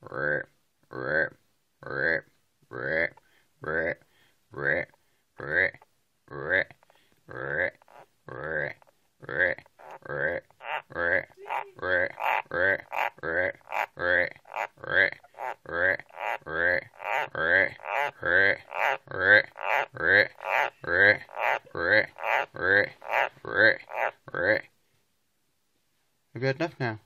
I've got enough now.